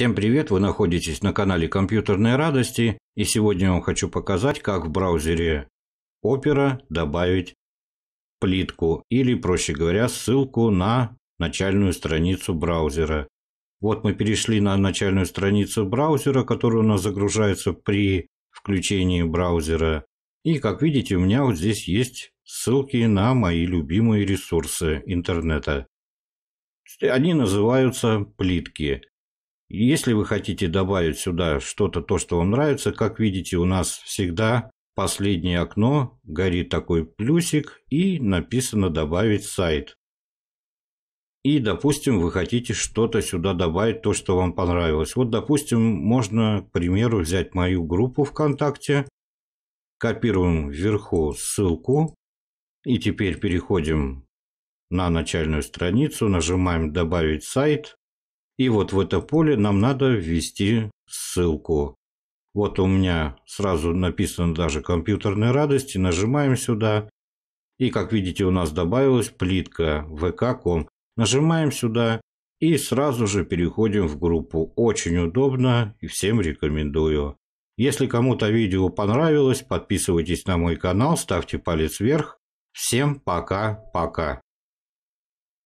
Всем привет, вы находитесь на канале Компьютерные радости и сегодня я вам хочу показать, как в браузере Opera добавить плитку или, проще говоря, ссылку на начальную страницу браузера. Вот мы перешли на начальную страницу браузера, которая у нас загружается при включении браузера. И как видите, у меня вот здесь есть ссылки на мои любимые ресурсы интернета. Они называются плитки если вы хотите добавить сюда что-то, то, что вам нравится, как видите, у нас всегда последнее окно, горит такой плюсик и написано «Добавить сайт». И, допустим, вы хотите что-то сюда добавить, то, что вам понравилось. Вот, допустим, можно, к примеру, взять мою группу ВКонтакте, копируем вверху ссылку и теперь переходим на начальную страницу, нажимаем «Добавить сайт», и вот в это поле нам надо ввести ссылку. Вот у меня сразу написано даже компьютерной радости. Нажимаем сюда. И как видите, у нас добавилась плитка vk.com. Нажимаем сюда и сразу же переходим в группу. Очень удобно и всем рекомендую. Если кому-то видео понравилось, подписывайтесь на мой канал, ставьте палец вверх. Всем пока-пока.